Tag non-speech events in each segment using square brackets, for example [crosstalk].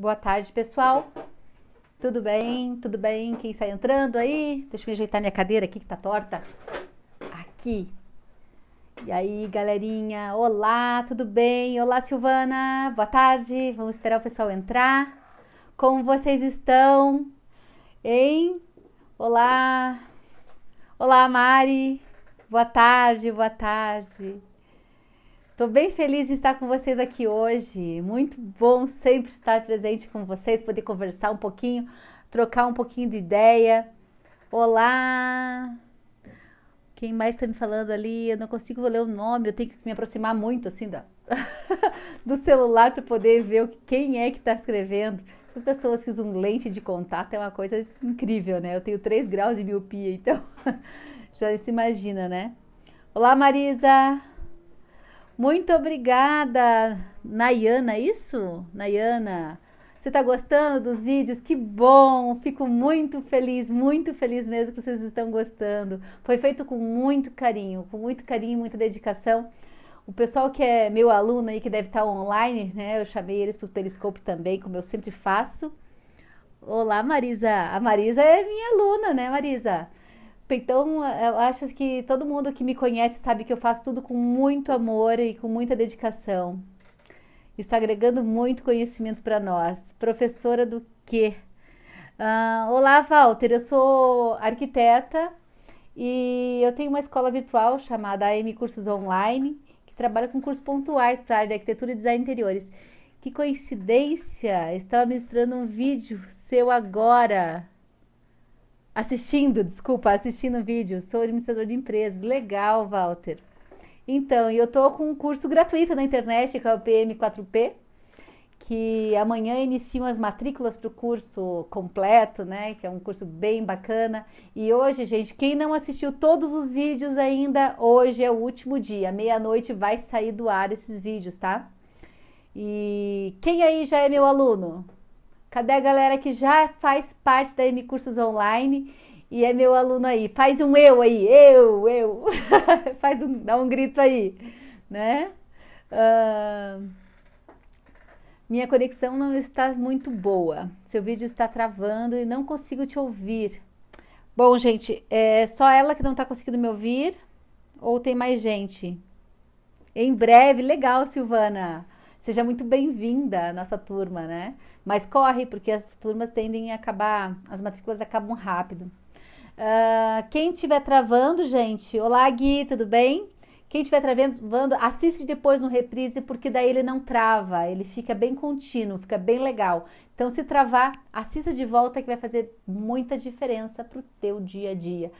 Boa tarde, pessoal. Tudo bem? Tudo bem? Quem está entrando aí? Deixa eu ajeitar minha cadeira aqui que tá torta. Aqui. E aí, galerinha? Olá, tudo bem? Olá, Silvana. Boa tarde. Vamos esperar o pessoal entrar. Como vocês estão? Hein? Olá. Olá, Mari. Boa tarde, boa tarde. Estou bem feliz de estar com vocês aqui hoje. Muito bom sempre estar presente com vocês, poder conversar um pouquinho, trocar um pouquinho de ideia. Olá! Quem mais está me falando ali? Eu não consigo ler o nome, eu tenho que me aproximar muito assim da, [laughs] do celular para poder ver quem é que está escrevendo. As pessoas que usam lente de contato é uma coisa incrível, né? Eu tenho 3 graus de miopia, então [laughs] já se imagina, né? Olá, Marisa! Muito obrigada, Nayana, é isso? Nayana, você está gostando dos vídeos? Que bom! Fico muito feliz, muito feliz mesmo que vocês estão gostando. Foi feito com muito carinho, com muito carinho, muita dedicação. O pessoal que é meu aluno aí, que deve estar tá online, né? Eu chamei eles para o Periscope também, como eu sempre faço. Olá, Marisa. A Marisa é minha aluna, né, Marisa? Então, eh, eu acho que todo mundo que me conhece sabe que eu faço tudo com muito amor e com muita dedicação. Está agregando muito conhecimento para nós. Professora do quê? Ah, olá, Walter. Eu sou arquiteta e eu tenho uma escola virtual chamada AM Cursos Online, que trabalha com cursos pontuais para a área de arquitetura e design de interiores. Que coincidência! Estava ministrando um vídeo seu agora. Assistindo, desculpa, assistindo o vídeo. Sou administrador de empresas. Legal, Walter. Então, eu tô com um curso gratuito na internet, que é o PM4P, que amanhã iniciam as matrículas para o curso completo, né? Que é um curso bem bacana. E hoje, gente, quem não assistiu todos os vídeos ainda, hoje é o último dia. Meia-noite vai sair do ar esses vídeos, tá? E quem aí já é meu aluno? Cadê a galera que já faz parte da M Cursos Online e é meu aluno aí? Faz um eu aí, eu, eu. [laughs] faz um, dá um grito aí, né? Uh, minha conexão não está muito boa. Seu vídeo está travando e não consigo te ouvir. Bom, gente, é só ela que não está conseguindo me ouvir ou tem mais gente? Em breve, legal, Silvana. Seja muito bem-vinda à nossa turma, né? Mas corre, porque as turmas tendem a acabar, as matrículas acabam rápido. Uh, quem estiver travando, gente, olá Gui, tudo bem? Quem estiver travando, assiste depois no reprise, porque daí ele não trava, ele fica bem contínuo, fica bem legal. Então, se travar, assista de volta que vai fazer muita diferença para o teu dia a dia,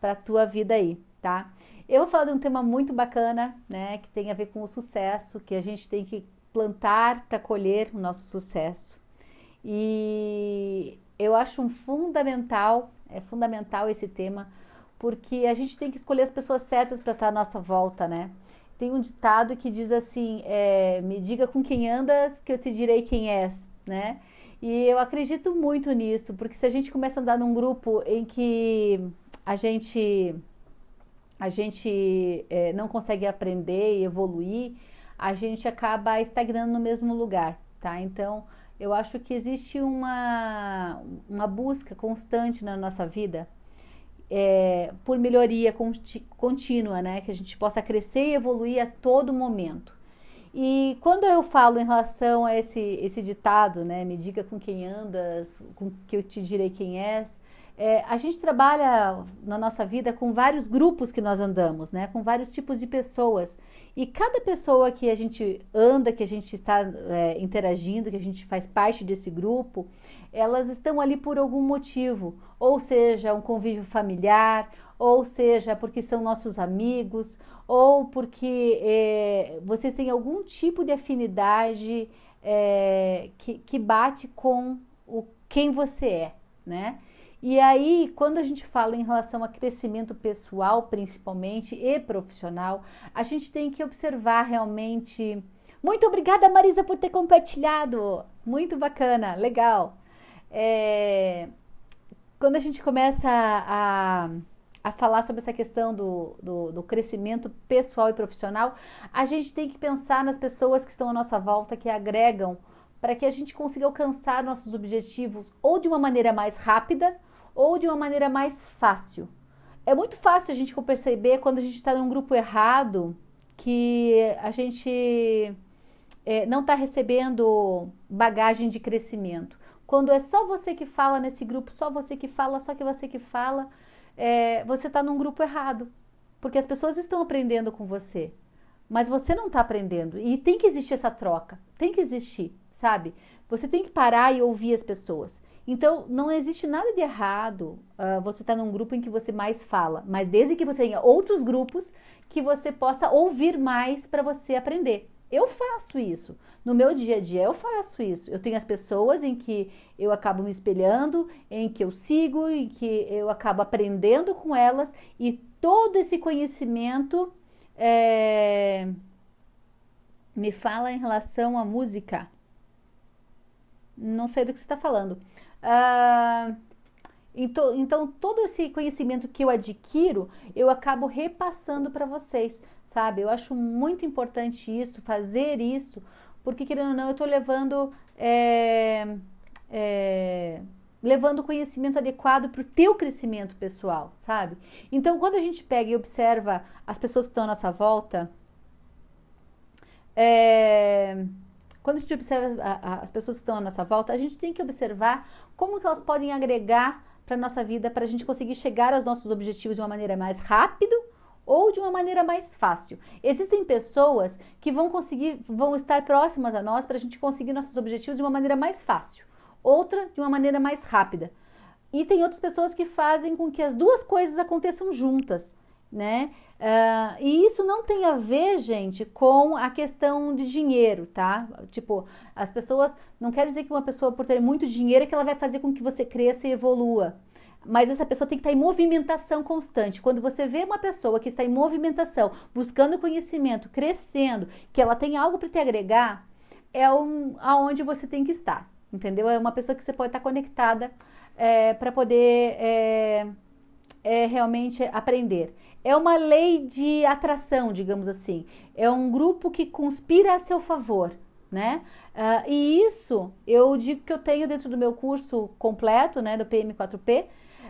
para a tua vida aí, tá? Eu vou falar de um tema muito bacana, né, que tem a ver com o sucesso, que a gente tem que plantar para colher o nosso sucesso. E eu acho um fundamental, é fundamental esse tema, porque a gente tem que escolher as pessoas certas para estar à nossa volta, né? Tem um ditado que diz assim: é, me diga com quem andas, que eu te direi quem és, né? E eu acredito muito nisso, porque se a gente começa a andar num grupo em que a gente a gente é, não consegue aprender e evoluir, a gente acaba estagnando no mesmo lugar, tá? Então, eu acho que existe uma, uma busca constante na nossa vida é, por melhoria conti, contínua, né? Que a gente possa crescer e evoluir a todo momento. E quando eu falo em relação a esse, esse ditado, né? Me diga com quem andas, com que eu te direi quem és. É, a gente trabalha na nossa vida com vários grupos que nós andamos, né? Com vários tipos de pessoas. E cada pessoa que a gente anda, que a gente está é, interagindo, que a gente faz parte desse grupo, elas estão ali por algum motivo, ou seja, um convívio familiar, ou seja, porque são nossos amigos, ou porque é, vocês têm algum tipo de afinidade é, que, que bate com o quem você é, né? E aí, quando a gente fala em relação a crescimento pessoal, principalmente, e profissional, a gente tem que observar realmente. Muito obrigada, Marisa, por ter compartilhado! Muito bacana, legal. É... Quando a gente começa a, a falar sobre essa questão do, do, do, crescimento pessoal e profissional, a gente tem que pensar nas pessoas que estão à nossa volta, que agregam, para que a gente consiga alcançar nossos objetivos ou de uma maneira mais rápida ou de uma maneira mais fácil. É muito fácil a gente perceber quando a gente está num grupo errado que a gente é, não está recebendo bagagem de crescimento. Quando é só você que fala nesse grupo, só você que fala, só que você que fala, é, você está num grupo errado. Porque as pessoas estão aprendendo com você, mas você não está aprendendo. E tem que existir essa troca, tem que existir, sabe? Você tem que parar e ouvir as pessoas. Então, não existe nada de errado uh, você estar tá num grupo em que você mais fala, mas desde que você tenha outros grupos que você possa ouvir mais para você aprender. Eu faço isso. No meu dia a dia, eu faço isso. Eu tenho as pessoas em que eu acabo me espelhando, em que eu sigo, em que eu acabo aprendendo com elas e todo esse conhecimento é... me fala em relação à música. Não sei do que você está falando. Ah, então, então, todo esse conhecimento que eu adquiro, eu acabo repassando para vocês, sabe? Eu acho muito importante isso, fazer isso, porque querendo ou não, eu estou levando. É, é, levando conhecimento adequado para o teu crescimento pessoal, sabe? Então, quando a gente pega e observa as pessoas que estão à nossa volta, é, quando a gente observa a, a, as pessoas que estão à nossa volta, a gente tem que observar como que elas podem agregar para a nossa vida, para a gente conseguir chegar aos nossos objetivos de uma maneira mais rápida ou de uma maneira mais fácil. Existem pessoas que vão conseguir, vão estar próximas a nós para a gente conseguir nossos objetivos de uma maneira mais fácil, outra de uma maneira mais rápida. E tem outras pessoas que fazem com que as duas coisas aconteçam juntas, né? Uh, e isso não tem a ver, gente, com a questão de dinheiro, tá? Tipo, as pessoas. Não quer dizer que uma pessoa, por ter muito dinheiro, é que ela vai fazer com que você cresça e evolua. Mas essa pessoa tem que estar em movimentação constante. Quando você vê uma pessoa que está em movimentação, buscando conhecimento, crescendo, que ela tem algo para te agregar, é um, aonde você tem que estar, entendeu? É uma pessoa que você pode estar conectada é, eh, para poder é, é, realmente aprender é uma lei de atração, digamos assim. É um grupo que conspira a seu favor, né? Uh, e isso eu digo que eu tenho dentro do meu curso completo, né, do PM4P, uh,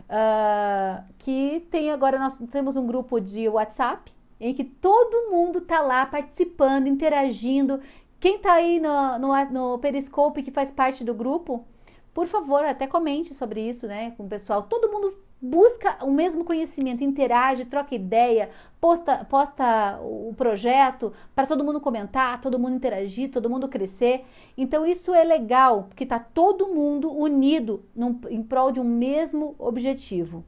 ah, que tem agora nós temos um grupo de WhatsApp em que todo mundo tá lá participando, interagindo. Quem tá aí no, no, no Periscope que faz parte do grupo, por favor, até comente sobre isso, né, com o pessoal. Todo mundo busca o mesmo conhecimento, interage, troca ideia, posta, posta o projeto para todo mundo comentar, todo mundo interagir, todo mundo crescer. Então isso é legal, porque está todo mundo unido num, em prol de um mesmo objetivo,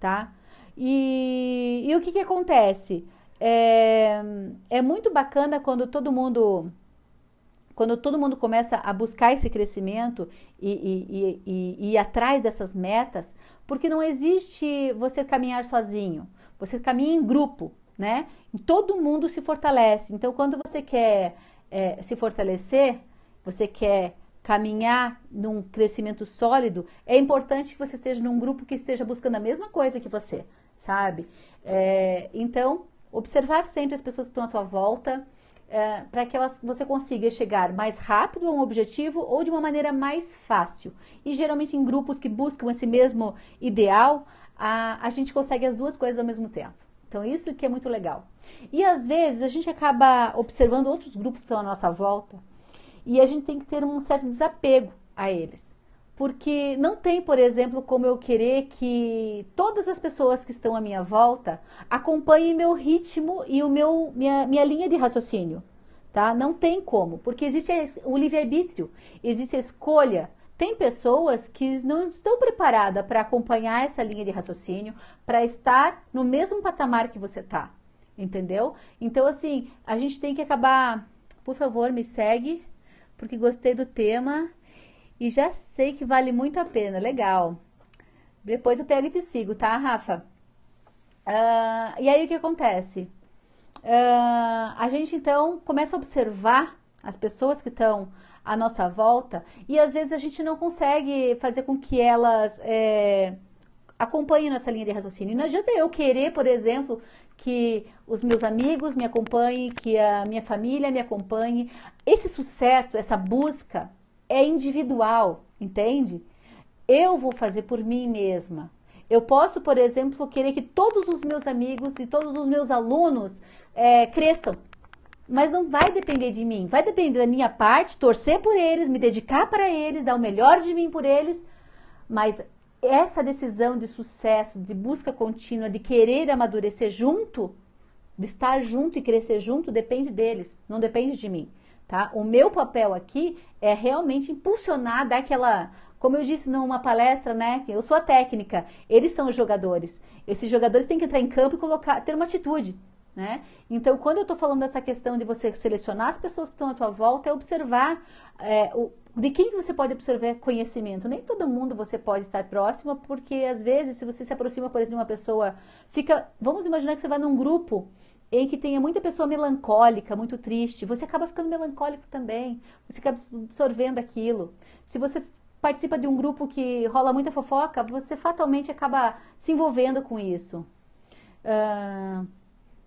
tá? E, e o que, que acontece? É, é muito bacana quando todo mundo quando todo mundo começa a buscar esse crescimento e, e, e, e, ir atrás dessas metas, porque não existe você caminhar sozinho, você caminha em grupo, né? Todo mundo se fortalece. Então, quando você quer é, se fortalecer, você quer caminhar num crescimento sólido, é importante que você esteja num grupo que esteja buscando a mesma coisa que você, sabe? É, então, observar sempre as pessoas que estão à tua volta. É, para que elas, você consiga chegar mais rápido a um objetivo ou de uma maneira mais fácil. E geralmente em grupos que buscam esse mesmo ideal, a, a gente consegue as duas coisas ao mesmo tempo. Então, isso que é muito legal. E às vezes a gente acaba observando outros grupos que estão à nossa volta e a gente tem que ter um certo desapego a eles porque não tem, por exemplo, como eu querer que todas as pessoas que estão à minha volta acompanhem meu ritmo e o meu, minha, minha linha de raciocínio. Tá? Não tem como, porque existe o livre-arbítrio, existe a escolha. Tem pessoas que não estão preparadas para acompanhar essa linha de raciocínio, para estar no mesmo patamar que você está, entendeu? Então, assim, a gente tem que acabar. Por favor, me segue, porque gostei do tema. E já sei que vale muito a pena, legal. Depois eu pego e te sigo, tá, Rafa? Ah, e aí o que acontece? Ah, a gente então começa a observar as pessoas que estão à nossa volta e às vezes a gente não consegue fazer com que elas é, acompanhem nossa linha de raciocínio. Não adianta eu querer, por exemplo, que os meus amigos me acompanhem, que a minha família me acompanhe. Esse sucesso, essa busca é individual, entende? Eu vou fazer por mim mesma. Eu posso, por exemplo, querer que todos os meus amigos e todos os meus alunos é, cresçam, mas não vai depender de mim. Vai depender da minha parte, torcer por eles, me dedicar para eles, dar o melhor de mim por eles, mas essa decisão de sucesso, de busca contínua, de querer amadurecer junto, de estar junto e crescer junto, depende deles, não depende de mim tá? O meu papel aqui é realmente impulsionar, dar aquela, como eu disse numa palestra, né? Eu sou a técnica, eles são os jogadores. Esses jogadores têm que entrar em campo e colocar, ter uma atitude, né? Então, quando eu estou falando dessa questão de você selecionar as pessoas que estão à tua volta, é observar é, o, de quem você pode absorver conhecimento. Nem todo mundo você pode estar próximo, porque às vezes, se você se aproxima, por exemplo, de uma pessoa, fica. Vamos imaginar que você vai num grupo em que tenha muita pessoa melancólica, muito triste, você acaba ficando melancólico também, você acaba absorvendo aquilo. Se você participa de um grupo que rola muita fofoca, você fatalmente acaba se envolvendo com isso.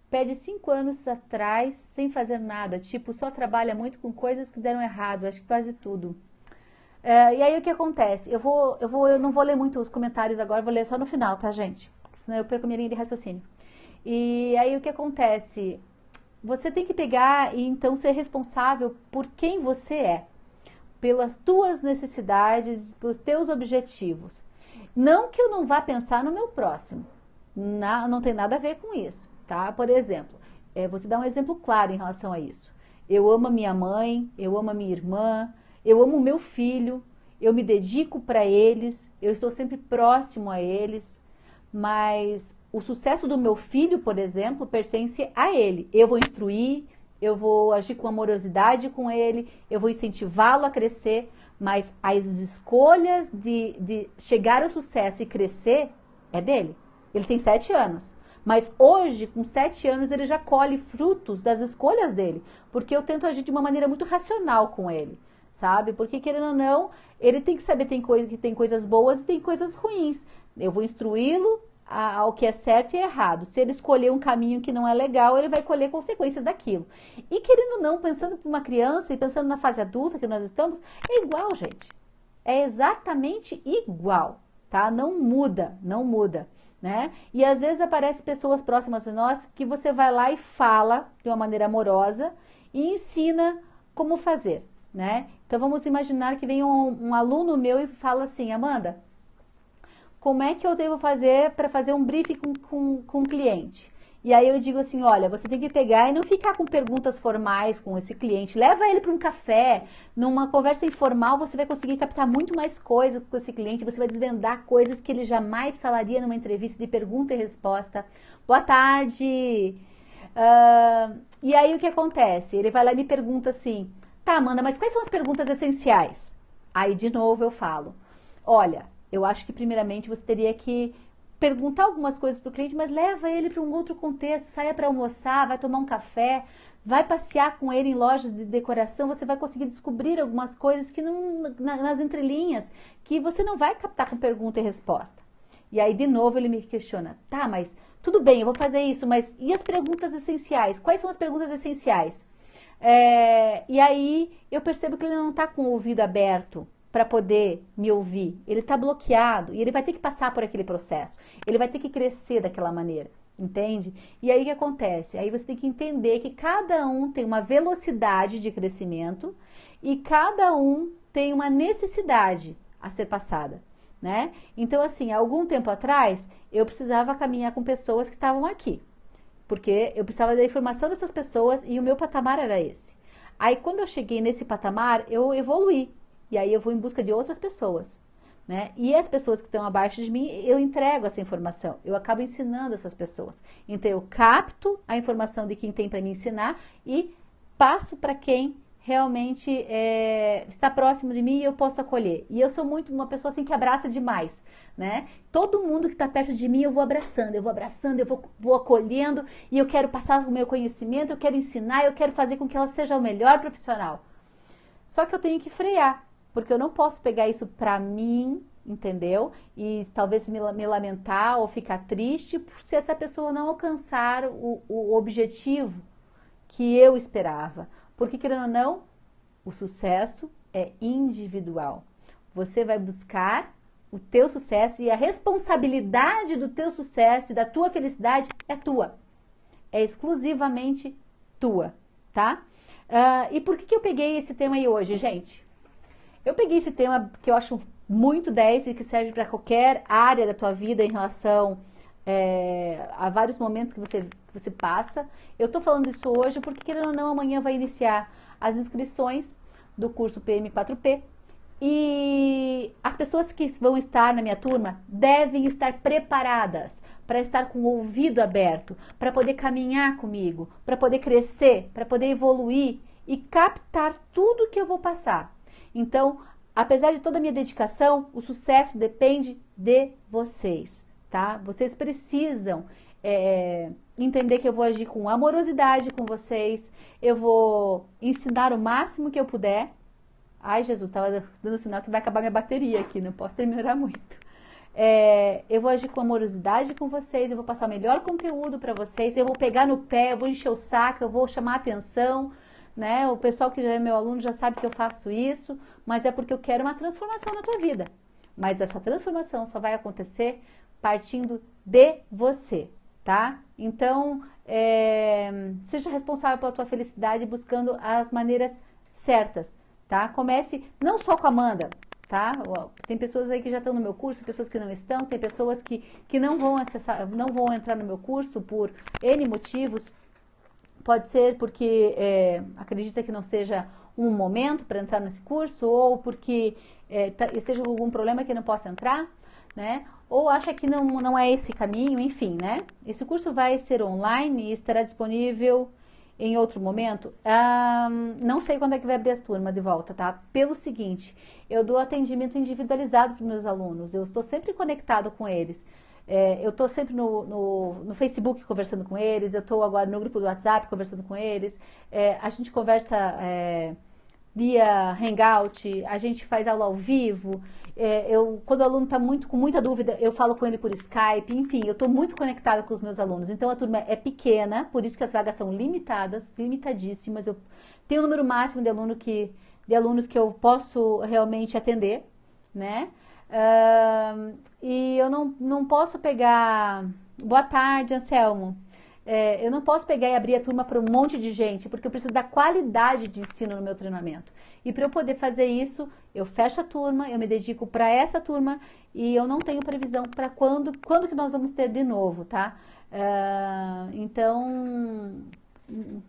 perde cinco anos atrás sem fazer nada, tipo, só trabalha muito com coisas que deram errado, acho que quase tudo. e aí o que acontece? Eu vou, eu vou, eu não vou ler muito os comentários agora, vou ler só no final, tá, gente? senão eu perco minha linha de raciocínio. E aí o que acontece? Você tem que pegar e então ser responsável por quem você é, pelas tuas necessidades, pelos teus objetivos. Não que eu não vá pensar no meu próximo, Na, não tem nada a ver com isso, tá? Por exemplo, é, vou te dar um exemplo claro em relação a isso. Eu amo a minha mãe, eu amo a minha irmã, eu amo o meu filho, eu me dedico para eles, eu estou sempre próximo a eles, mas o sucesso do meu filho, por exemplo, pertence a ele. Eu vou instruir, eu vou agir com amorosidade com ele, eu vou incentivá-lo a crescer, mas as escolhas de, de chegar ao sucesso e crescer é dele. Ele tem sete anos. Mas hoje, com sete anos, ele já colhe frutos das escolhas dele, porque eu tento agir de uma maneira muito racional com ele, sabe? Porque querendo ou não, ele tem que saber tem coisa, que tem coisas boas e tem coisas ruins. Eu vou instruí-lo ao que é certo e errado. Se ele escolher um caminho que não é legal, ele vai colher consequências daquilo. E querendo ou não, pensando para uma criança e pensando na fase adulta que nós estamos, é igual, gente. É exatamente igual, tá? Não muda, não muda. Né? E às vezes aparecem pessoas próximas a nós que você vai lá e fala de uma maneira amorosa e ensina como fazer, né? Então vamos imaginar que vem um, um aluno meu e fala assim, Amanda, como é que eu devo fazer para fazer um briefing com, com, com o cliente. E aí eu digo assim, olha, você tem que pegar e não ficar com perguntas formais com esse cliente. Leva ele para um café, numa conversa informal, você vai conseguir captar muito mais coisas com esse cliente, você vai desvendar coisas que ele jamais falaria numa entrevista de pergunta e resposta. Boa tarde! Uh, e aí o que acontece? Ele vai lá e me pergunta assim, tá, Amanda, mas quais são as perguntas essenciais? Aí de novo eu falo, olha, eu acho que, primeiramente, você teria que perguntar algumas coisas para o cliente, mas leva ele para um outro contexto, saia para almoçar, vai tomar um café, vai passear com ele em lojas de decoração, você vai conseguir descobrir algumas coisas que não nas entrelinhas que você não vai captar com pergunta e resposta. E aí de novo ele me questiona: "Tá, mas tudo bem, eu vou fazer isso, mas e as perguntas essenciais? Quais são as perguntas essenciais?" É, e aí eu percebo que ele não está com o ouvido aberto para poder me ouvir. Ele está bloqueado e ele vai ter que passar por aquele processo. Ele vai ter que crescer daquela maneira, entende? E aí o que acontece? Aí você tem que entender que cada um tem uma velocidade de crescimento e cada um tem uma necessidade a ser passada. Né? Então, assim, algum tempo atrás eu precisava caminhar com pessoas que estavam aqui, porque eu precisava da informação dessas pessoas e o meu patamar era esse. Aí, quando eu cheguei nesse patamar, eu evolui e aí eu vou em busca de outras pessoas. Né? E as pessoas que estão abaixo de mim, eu entrego essa informação, eu acabo ensinando essas pessoas. Então eu capto a informação de quem tem para me ensinar e passo para quem realmente é, está próximo de mim e eu posso acolher. E eu sou muito uma pessoa assim que abraça demais, né? Todo mundo que está perto de mim eu vou abraçando, eu vou abraçando, eu vou, vou acolhendo e eu quero passar o meu conhecimento, eu quero ensinar, eu quero fazer com que ela seja o melhor profissional. Só que eu tenho que frear, porque eu não posso pegar isso para mim, entendeu? E talvez me, me lamentar ou ficar triste se essa pessoa não alcançar o, o objetivo que eu esperava. Porque, querendo ou não, o sucesso é individual. Você vai buscar o teu sucesso e a responsabilidade do teu sucesso e da tua felicidade é tua. É exclusivamente tua, tá? Uh, e por que, que eu peguei esse tema aí hoje, gente? Eu peguei esse tema que eu acho muito 10 e que serve para qualquer área da tua vida em relação é, a vários momentos que você, que você passa. Eu estou falando isso hoje porque, querendo ou não, amanhã vai iniciar as inscrições do curso PM4P. E as pessoas que vão estar na minha turma devem estar preparadas para estar com o ouvido aberto, para poder caminhar comigo, para poder crescer, para poder evoluir e captar tudo que eu vou passar. Então, apesar de toda a minha dedicação, o sucesso depende de vocês, tá? Vocês precisam é, entender que eu vou agir com amorosidade com vocês, eu vou ensinar o máximo que eu puder. Ai, Jesus, estava dando sinal que vai acabar minha bateria aqui, não posso terminar muito. É, eu vou agir com amorosidade com vocês, eu vou passar o melhor conteúdo para vocês, eu vou pegar no pé, eu vou encher o saco, eu vou chamar a atenção, né? O pessoal que já é meu aluno já sabe que eu faço isso, mas é porque eu quero uma transformação na tua vida. Mas essa transformação só vai acontecer partindo de você, tá? Então, é, seja responsável pela tua felicidade buscando as maneiras certas, tá? Comece não só com a Amanda, tá? Tem pessoas aí que já estão no meu curso, pessoas que não estão, tem pessoas que, que não vão acessar, não vão entrar no meu curso por N motivos, Pode ser porque é, acredita que não seja um momento para entrar nesse curso, ou porque é, tá, esteja com algum problema que não possa entrar, né? Ou acha que não, não é esse caminho, enfim, né? Esse curso vai ser online e estará disponível em outro momento. Ah, não sei quando é que vai abrir as turmas de volta, tá? Pelo seguinte, eu dou atendimento individualizado para meus alunos, eu estou sempre conectado com eles. É, eu estou sempre no, no, no, Facebook conversando com eles, eu estou agora no grupo do WhatsApp conversando com eles. É, a gente conversa é, via Hangout, a gente faz aula ao vivo. É, eu, quando o aluno está muito, com muita dúvida, eu falo com ele por Skype. Enfim, eu estou muito conectada com os meus alunos. Então a turma é pequena, por isso que as vagas são limitadas, limitadíssimas. Eu tenho o um número máximo de, aluno que, de alunos que eu posso realmente atender, né? Uh, e eu não, não posso pegar. Boa tarde, Anselmo. É, eu não posso pegar e abrir a turma para um monte de gente, porque eu preciso da qualidade de ensino no meu treinamento. E para eu poder fazer isso, eu fecho a turma, eu me dedico para essa turma e eu não tenho previsão para quando, quando que nós vamos ter de novo, tá? Uh, então,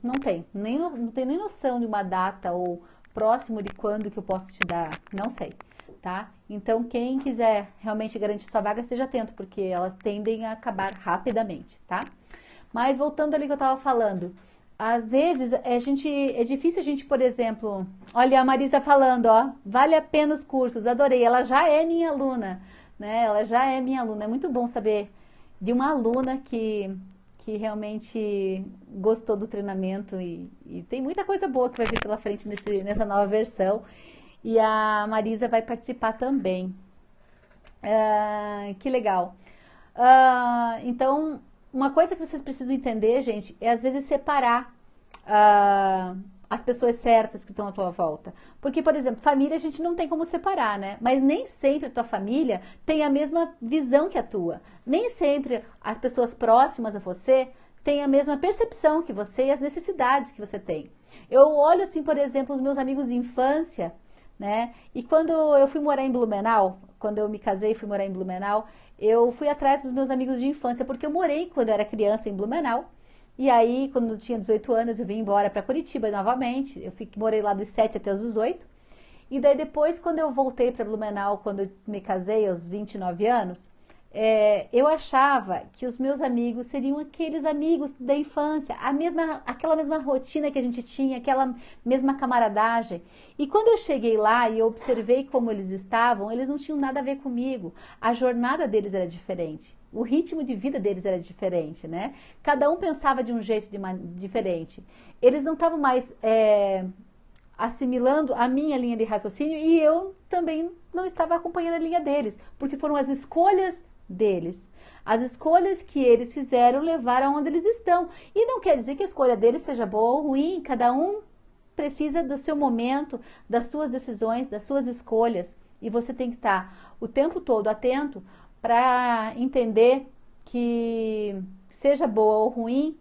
não tem. Nem, não tenho nem noção de uma data ou próximo de quando que eu posso te dar, não sei, tá? Então, quem quiser realmente garantir sua vaga, esteja atento, porque elas tendem a acabar rapidamente, tá? Mas voltando ali que eu estava falando, às vezes é, a gente, é difícil a gente, por exemplo, olha a Marisa falando, ó, vale a pena os cursos, adorei, ela já é minha aluna, né? Ela já é minha aluna, é muito bom saber de uma aluna que que realmente gostou do treinamento e, e tem muita coisa boa que vai vir pela frente nesse, nessa nova versão e a Marisa vai participar também. Ah, que legal. Ah, então, uma coisa que vocês precisam entender, gente, é às vezes separar ah, as pessoas certas que estão à tua volta. Porque, por exemplo, família a gente não tem como separar, né? Mas nem sempre a tua família tem a mesma visão que a tua. Nem sempre as pessoas próximas a você têm a mesma percepção que você e as necessidades que você tem. Eu olho assim, por exemplo, os meus amigos de infância né? E quando eu fui morar em Blumenau, quando eu me casei e fui morar em Blumenau, eu fui atrás dos meus amigos de infância, porque eu morei quando eu era criança em Blumenau. E aí, quando eu tinha 18 anos, eu vim embora para Curitiba novamente. Eu fiquei, morei lá dos 7 até os 18. E daí depois, quando eu voltei para Blumenau, quando eu me casei aos 29 anos, é, eu achava que os meus amigos seriam aqueles amigos da infância, a mesma, aquela mesma rotina que a gente tinha, aquela mesma camaradagem. E quando eu cheguei lá e eu observei como eles estavam, eles não tinham nada a ver comigo. A jornada deles era diferente. O ritmo de vida deles era diferente, né? Cada um pensava de um jeito de uma, diferente. Eles não estavam mais é, assimilando a minha linha de raciocínio e eu também não estava acompanhando a linha deles, porque foram as escolhas deles. As escolhas que eles fizeram levaram onde eles estão. E não quer dizer que a escolha deles seja boa ou ruim, cada um precisa do seu momento, das suas decisões, das suas escolhas. E você tem que estar o tempo todo atento para entender que, seja boa ou ruim,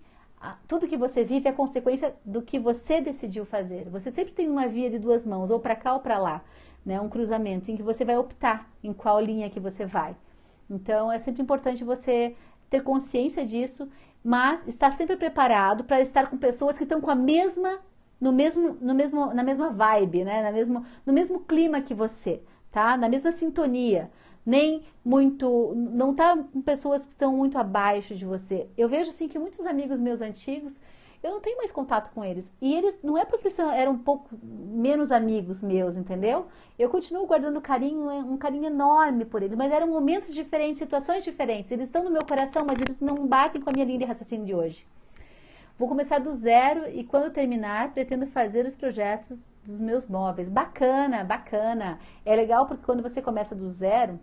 tudo que você vive é consequência do que você decidiu fazer. Você sempre tem uma via de duas mãos, ou para cá ou para lá, né? um cruzamento, em que você vai optar em qual linha que você vai. Então, é sempre importante você ter consciência disso, mas estar sempre preparado para estar com pessoas que estão com a mesma no mesmo no mesmo na mesma vibe, né? Na mesmo no mesmo clima que você, tá? Na mesma sintonia. Nem muito não tá com pessoas que estão muito abaixo de você. Eu vejo assim que muitos amigos meus antigos eu não tenho mais contato com eles. E eles, não é porque eles eram um pouco menos amigos meus, entendeu? Eu continuo guardando carinho, né, um carinho enorme por eles, mas eram momentos diferentes, situações diferentes. Eles estão no meu coração, mas eles não batem com a minha linha de raciocínio de hoje. Vou começar do zero e quando terminar, pretendo fazer os projetos dos meus móveis. Bacana, bacana. É legal porque quando você começa do zero,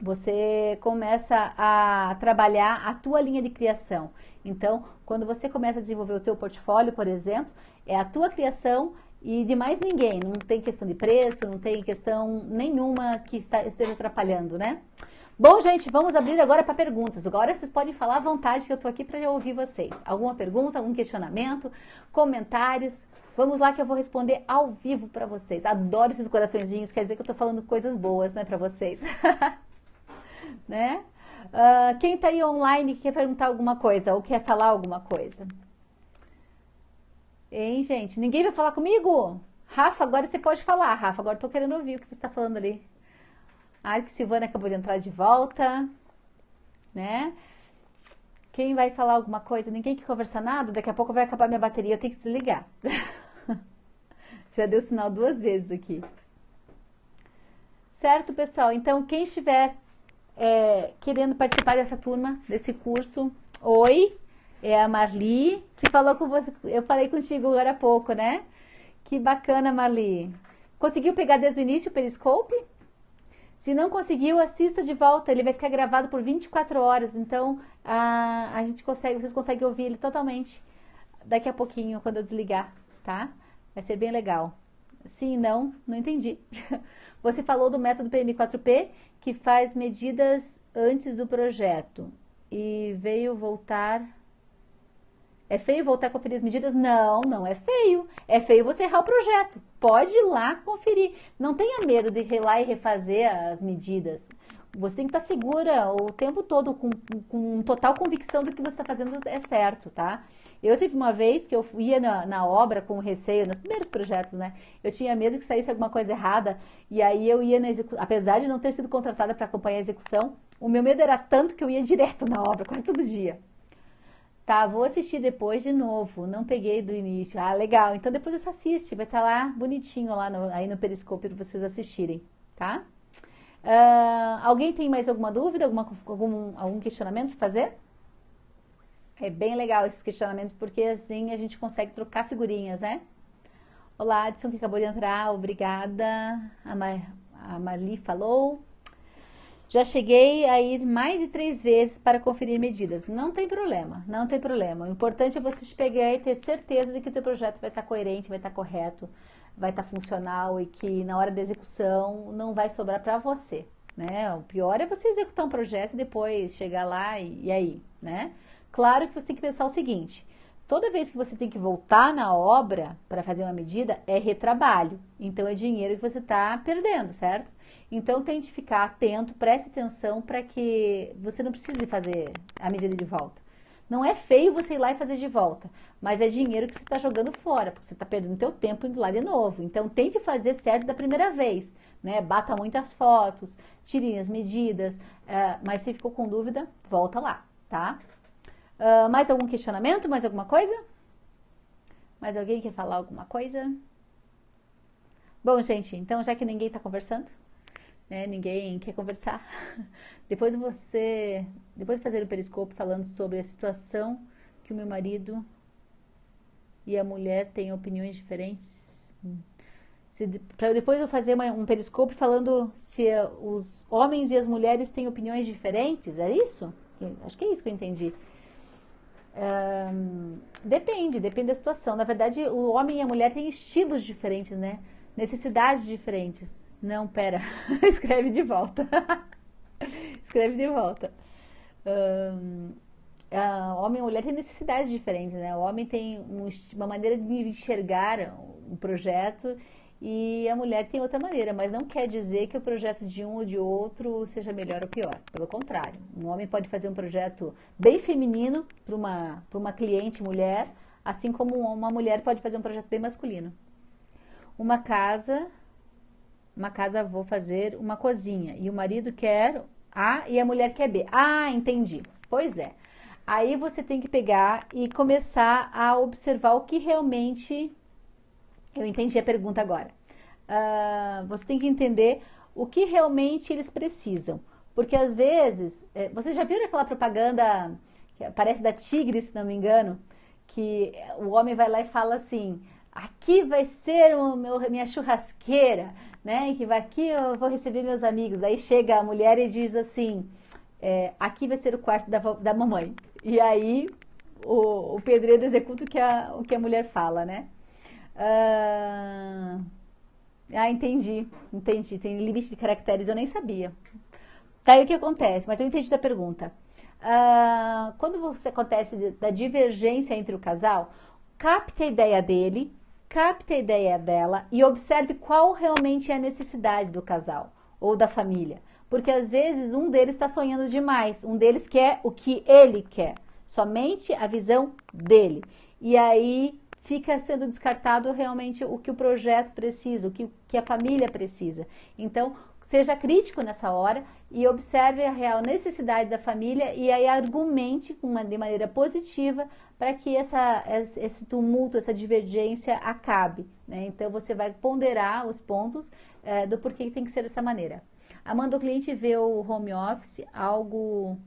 você começa a trabalhar a tua linha de criação. Então, quando você começa a desenvolver o teu portfólio, por exemplo, é a tua criação e de mais ninguém. Não tem questão de preço, não tem questão nenhuma que está, esteja atrapalhando, né? Bom, gente, vamos abrir agora para perguntas. Agora vocês podem falar à vontade que eu estou aqui para ouvir vocês. Alguma pergunta, algum questionamento, comentários? Vamos lá que eu vou responder ao vivo para vocês. Adoro esses coraçõezinhos, quer dizer que eu estou falando coisas boas, né, para vocês. [laughs] né? Uh, quem está aí online que quer perguntar alguma coisa ou quer falar alguma coisa? Hein, gente? Ninguém vai falar comigo? Rafa, agora você pode falar, Rafa. Agora estou querendo ouvir o que você está falando ali. A que Silvana acabou de entrar de volta, né? Quem vai falar alguma coisa? Ninguém quer conversar nada? Daqui a pouco vai acabar minha bateria, eu tenho que desligar. [laughs] Já deu sinal duas vezes aqui. Certo, pessoal? Então, quem estiver é, querendo participar dessa turma, desse curso. Oi, é a Marli, que falou com você. Eu falei contigo agora há pouco, né? Que bacana, Marli. Conseguiu pegar desde o início o Periscope? Se não conseguiu, assista de volta. Ele vai ficar gravado por 24 horas. Então, a, a gente consegue, vocês conseguem ouvir ele totalmente daqui a pouquinho, quando eu desligar, tá? Vai ser bem legal. Sim, não, não entendi. [laughs] Você falou do método PM4P que faz medidas antes do projeto e veio voltar. É feio voltar a conferir as medidas? Não, não é feio. É feio você errar o projeto. Pode ir lá conferir. Não tenha medo de ir lá e refazer as medidas você tem que estar tá segura o tempo todo, com, com total convicção do que você está fazendo é certo, tá? Eu tive uma vez que eu ia na, na, obra com receio, nos primeiros projetos, né? Eu tinha medo que saísse alguma coisa errada, e aí eu ia na execução, apesar de não ter sido contratada para acompanhar a execução, o meu medo era tanto que eu ia direto na obra, quase todo dia. Tá, vou assistir depois de novo, não peguei do início. Ah, legal, então depois você assiste, vai estar tá lá bonitinho lá no, aí no Periscope para vocês assistirem, tá? Ah, alguém tem mais alguma dúvida, alguma, algum, algum questionamento para fazer? É bem legal esses questionamentos, porque assim a gente consegue trocar figurinhas, né? Olá, Adson, que acabou de entrar, obrigada. A, Mar, a Marli falou. Já cheguei a ir mais de três vezes para conferir medidas. Não tem problema, não tem problema. O importante é você pegar e ter certeza de que o teu projeto vai estar coerente, vai estar correto, vai estar tá funcional e que na hora da execução não vai sobrar para você, né? O pior é você executar um projeto e depois chegar lá e, e aí, né? Claro que você tem que pensar o seguinte: toda vez que você tem que voltar na obra para fazer uma medida, é retrabalho. Então, é dinheiro que você está perdendo, certo? Então, tente ficar atento, preste atenção para que você não precise fazer a medida de volta. Não é feio você ir lá e fazer de volta, mas é dinheiro que você está jogando fora, porque você está perdendo seu tempo indo lá de novo. Então tente fazer certo da primeira vez, né? Bata muitas fotos, tire as medidas, uh, mas se ficou com dúvida, volta lá, tá? Uh, mais algum questionamento? Mais alguma coisa? Mais alguém quer falar alguma coisa? Bom, gente, então já que ninguém está conversando, né, ninguém quer conversar. [laughs] Depois você, depois fazer o periscopo falando sobre a situação que o meu marido e a mulher têm opiniões diferentes. Se, pra, depois eu fazer uma, um periscopo falando se os homens e as mulheres têm opiniões diferentes, é isso? Acho que é isso que eu entendi. depende, depende da situação. Na verdade, o homem e a mulher têm estilos diferentes, né? Necessidades diferentes. Não, pera, [laughs] escreve de volta. [laughs] escreve de volta. Hum, homem e mulher têm necessidades diferentes, né? O homem tem um, uma maneira de enxergar um projeto e a mulher tem outra maneira, mas não quer dizer que o projeto de um ou de outro seja melhor ou pior. Pelo contrário, um homem pode fazer um projeto bem feminino para uma, uma cliente mulher, assim como uma mulher pode fazer um projeto bem masculino. Uma casa uma casa vou fazer uma cozinha e o marido quer A e a mulher quer B. Ah, entendi. Pois é. Aí você tem que pegar e começar a observar o que realmente. Eu entendi a pergunta agora. Uh, você tem que entender o que realmente eles precisam. Porque às vezes, é, eh, vocês já viram aquela propaganda, que parece da Tigre, se não me engano, que o homem vai lá e fala assim: aqui vai ser o meu, minha churrasqueira, né? E que vai aqui, eu vou receber meus amigos. Aí chega a mulher e diz assim: é, aqui vai ser o quarto da, da mamãe. E aí o, o, pedreiro executa o que a, o que a mulher fala, né? Ah, ah, entendi, entendi. Tem limite de caracteres, eu nem sabia. Tá aí o que acontece, mas eu entendi da pergunta. Ah, quando você acontece da divergência entre o casal, capta a ideia dele, capte a ideia dela e observe qual realmente é a necessidade do casal ou da família. Porque às vezes um deles está sonhando demais, um deles quer o que ele quer, somente a visão dele. E aí fica sendo descartado realmente o que o projeto precisa, o que, que a família precisa. Então, Seja crítico nessa hora e observe a real necessidade da família e aí argumente de maneira positiva para que essa, esse tumulto, essa divergência acabe. Né? Então você vai ponderar os pontos é, do porquê tem que ser dessa maneira. Amanda, o cliente vê o home office algo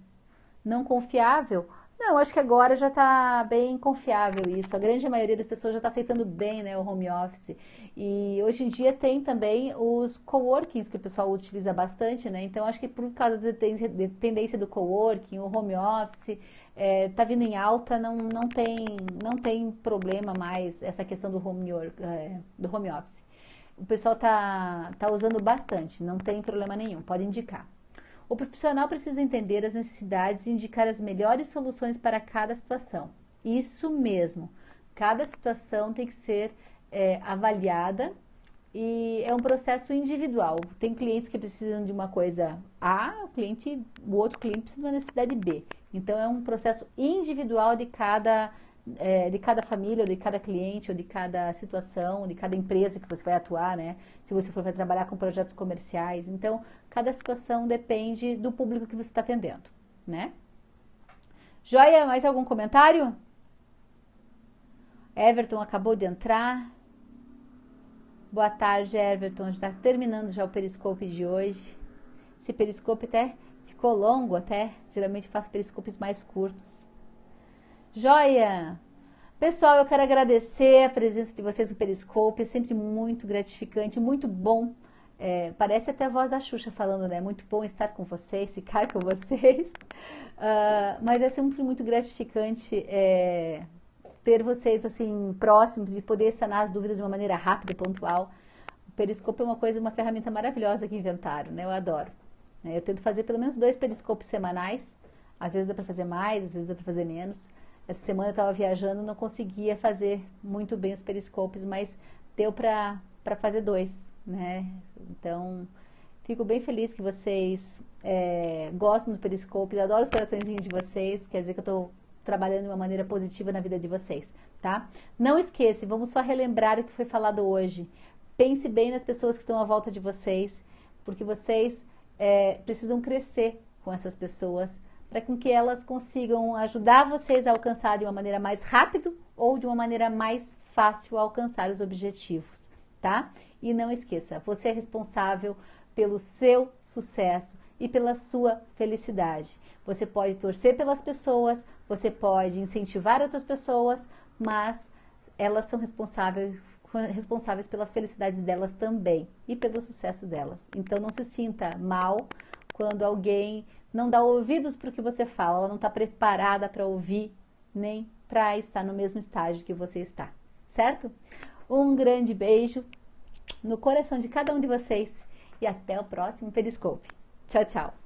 não confiável, não, acho que agora já está bem confiável isso. A grande maioria das pessoas já está aceitando bem né, o home office. E hoje em dia tem também os coworkings que o pessoal utiliza bastante, né? Então acho que por causa da tendência do coworking, o home office, está é, tá vindo em alta, não, não, tem, não tem problema mais essa questão do home, work, é, do home office. O pessoal está tá usando bastante, não tem problema nenhum, pode indicar. O profissional precisa entender as necessidades e indicar as melhores soluções para cada situação. Isso mesmo. Cada situação tem que ser é, avaliada e é um processo individual. Tem clientes que precisam de uma coisa A, o cliente, o outro cliente precisa de uma necessidade B. Então é um processo individual de cada é, de cada família, ou de cada cliente, ou de cada situação, ou de cada empresa que você vai atuar, né? Se você for trabalhar com projetos comerciais. Então, cada situação depende do público que você está atendendo, né? Joia, mais algum comentário? Everton acabou de entrar. Boa tarde, Everton. Está terminando já o periscope de hoje. Esse periscope até ficou longo, até. Geralmente faço periscopes mais curtos. Joia! Pessoal, eu quero agradecer a presença de vocês no Periscope, é sempre muito gratificante, muito bom. É, parece até a voz da Xuxa falando, né? Muito bom estar com vocês, ficar com vocês. Uh, [laughs] mas é sempre muito gratificante é, ter vocês assim próximos, de poder sanar as dúvidas de uma maneira rápida, pontual. O Periscope é uma coisa, uma ferramenta maravilhosa que inventaram, né? Eu adoro. Né? Eu tento fazer pelo menos dois periscopes semanais. Às vezes dá para fazer mais, às vezes dá para fazer menos. Essa semana eu estava viajando, não conseguia fazer muito bem os periscopes, mas deu para fazer dois, né? Então, fico bem feliz que vocês é, gostam do periscope, adoro os coraçõezinhos de vocês, quer dizer que eu estou trabalhando de uma maneira positiva na vida de vocês, tá? Não esqueça, vamos só relembrar o que foi falado hoje. Pense bem nas pessoas que estão à volta de vocês, porque vocês é, precisam crescer com essas pessoas, para que elas consigam ajudar vocês a alcançar de uma maneira mais rápida ou de uma maneira mais fácil alcançar os objetivos, tá? E não esqueça, você é responsável pelo seu sucesso e pela sua felicidade. Você pode torcer pelas pessoas, você pode incentivar outras pessoas, mas elas são responsáveis, responsáveis pelas felicidades delas também e pelo sucesso delas. Então não se sinta mal quando alguém não dá ouvidos para o que você fala, ela não está preparada para ouvir nem para estar no mesmo estágio que você está, certo? Um grande beijo no coração de cada um de vocês e até o próximo Periscope. Tchau, tchau!